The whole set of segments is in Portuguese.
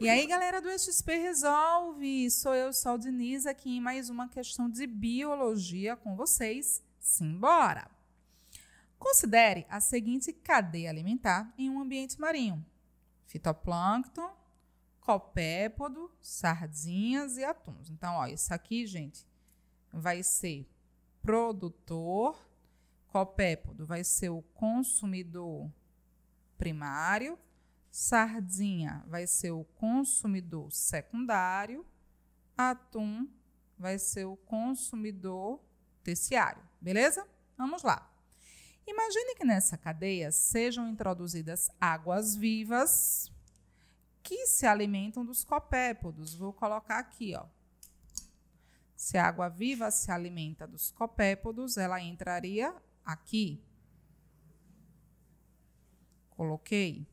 E aí, galera do XP Resolve! Sou eu, Sol Diniz, aqui em mais uma questão de biologia com vocês. Simbora! Considere a seguinte cadeia alimentar em um ambiente marinho: fitoplâncton, copépodo, sardinhas e atuns. Então, ó, isso aqui, gente, vai ser produtor, copépodo vai ser o consumidor primário, Sardinha vai ser o consumidor secundário, atum vai ser o consumidor terciário, beleza? Vamos lá. Imagine que nessa cadeia sejam introduzidas águas vivas que se alimentam dos copépodos. Vou colocar aqui, ó. Se a água viva se alimenta dos copépodos, ela entraria aqui. Coloquei.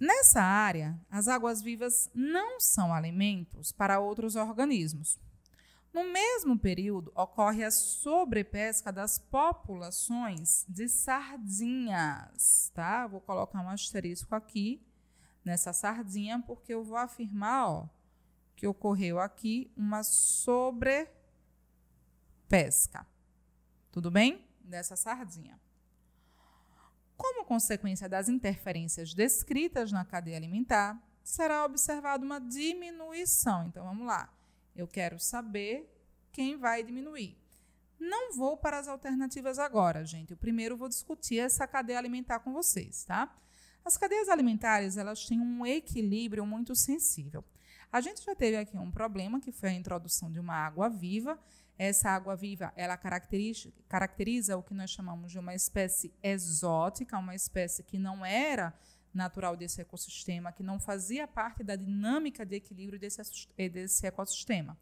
Nessa área, as águas vivas não são alimentos para outros organismos. No mesmo período, ocorre a sobrepesca das populações de sardinhas, tá? Vou colocar um asterisco aqui nessa sardinha, porque eu vou afirmar, ó, que ocorreu aqui uma sobrepesca. Tudo bem? Dessa sardinha. Como consequência das interferências descritas na cadeia alimentar, será observada uma diminuição. Então vamos lá. Eu quero saber quem vai diminuir. Não vou para as alternativas agora, gente. Eu primeiro vou discutir essa cadeia alimentar com vocês, tá? As cadeias alimentares, elas têm um equilíbrio muito sensível. A gente já teve aqui um problema que foi a introdução de uma água viva essa água viva, ela caracteriza, caracteriza o que nós chamamos de uma espécie exótica, uma espécie que não era natural desse ecossistema, que não fazia parte da dinâmica de equilíbrio desse, eh, desse ecossistema.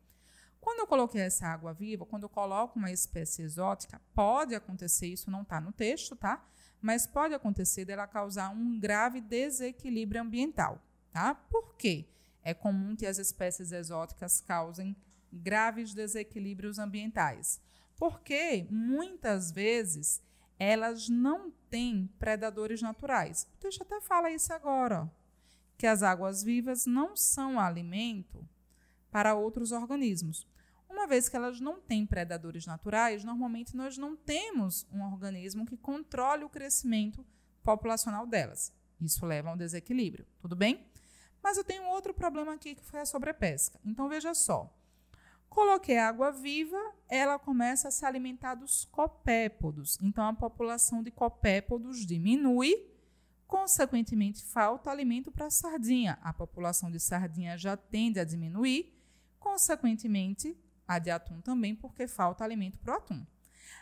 Quando eu coloquei essa água viva, quando eu coloco uma espécie exótica, pode acontecer, isso não está no texto, tá? Mas pode acontecer dela causar um grave desequilíbrio ambiental, tá? Por quê? É comum que as espécies exóticas causem graves desequilíbrios ambientais, porque muitas vezes elas não têm predadores naturais. O texto até fala isso agora, ó, que as águas vivas não são alimento para outros organismos. Uma vez que elas não têm predadores naturais, normalmente nós não temos um organismo que controle o crescimento populacional delas. Isso leva a um desequilíbrio, tudo bem? Mas eu tenho outro problema aqui que foi a sobrepesca. Então veja só. Coloquei água viva, ela começa a se alimentar dos copépodos. Então, a população de copépodos diminui, consequentemente, falta alimento para a sardinha. A população de sardinha já tende a diminuir, consequentemente, a de atum também, porque falta alimento para o atum.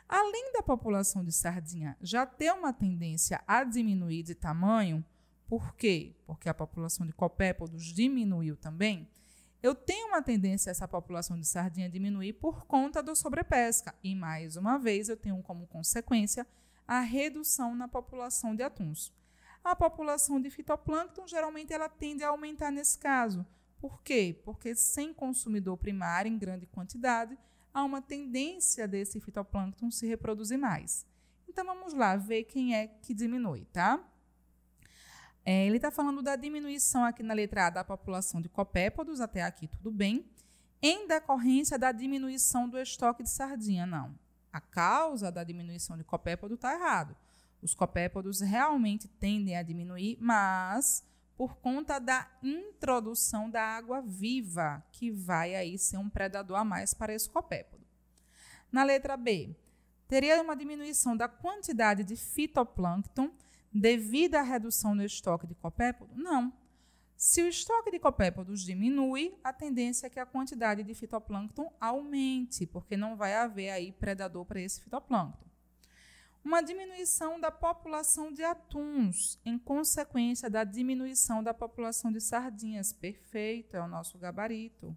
Além da população de sardinha já ter uma tendência a diminuir de tamanho, por quê? Porque a população de copépodos diminuiu também eu tenho uma tendência a essa população de sardinha diminuir por conta do sobrepesca. E, mais uma vez, eu tenho como consequência a redução na população de atuns. A população de fitoplâncton, geralmente, ela tende a aumentar nesse caso. Por quê? Porque sem consumidor primário em grande quantidade, há uma tendência desse fitoplâncton se reproduzir mais. Então, vamos lá ver quem é que diminui, tá? É, ele está falando da diminuição aqui na letra A da população de copépodos, até aqui tudo bem, em decorrência da diminuição do estoque de sardinha, não. A causa da diminuição de copépodo está errado. Os copépodos realmente tendem a diminuir, mas por conta da introdução da água viva, que vai aí ser um predador a mais para esse copépodo. Na letra B, teria uma diminuição da quantidade de fitoplâncton devido à redução no estoque de copépodo? Não. Se o estoque de copépodos diminui, a tendência é que a quantidade de fitoplâncton aumente, porque não vai haver aí predador para esse fitoplâncton. Uma diminuição da população de atuns, em consequência da diminuição da população de sardinhas. Perfeito, é o nosso gabarito.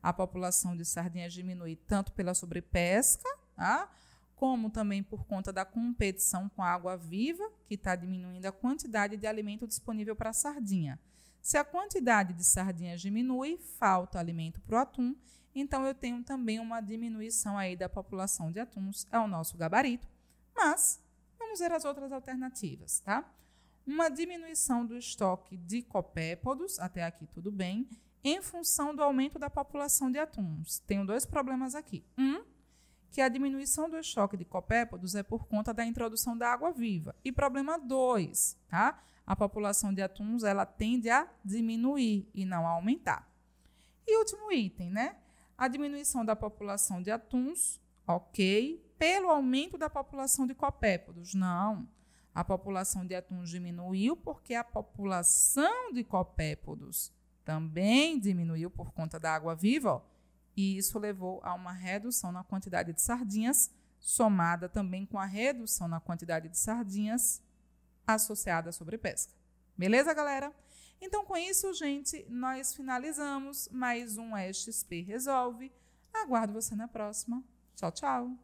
A população de sardinhas diminui tanto pela sobrepesca, tá? como também por conta da competição com a água viva, que está diminuindo a quantidade de alimento disponível para a sardinha. Se a quantidade de sardinhas diminui, falta alimento para o atum, então eu tenho também uma diminuição aí da população de atuns o nosso gabarito. Mas vamos ver as outras alternativas, tá? Uma diminuição do estoque de copépodos, até aqui tudo bem, em função do aumento da população de atuns. Tenho dois problemas aqui. Um, que a diminuição do estoque de copépodos é por conta da introdução da água viva. E problema 2, tá? A população de atuns ela tende a diminuir e não a aumentar. E último item, né? A diminuição da população de atuns, ok, pelo aumento da população de copépodos. Não. A população de atuns diminuiu porque a população de copépodos também diminuiu por conta da água viva, ó e isso levou a uma redução na quantidade de sardinhas, somada também com a redução na quantidade de sardinhas associada à sobrepesca. Beleza, galera? Então, com isso, gente, nós finalizamos mais um XP Resolve. Aguardo você na próxima. Tchau, tchau!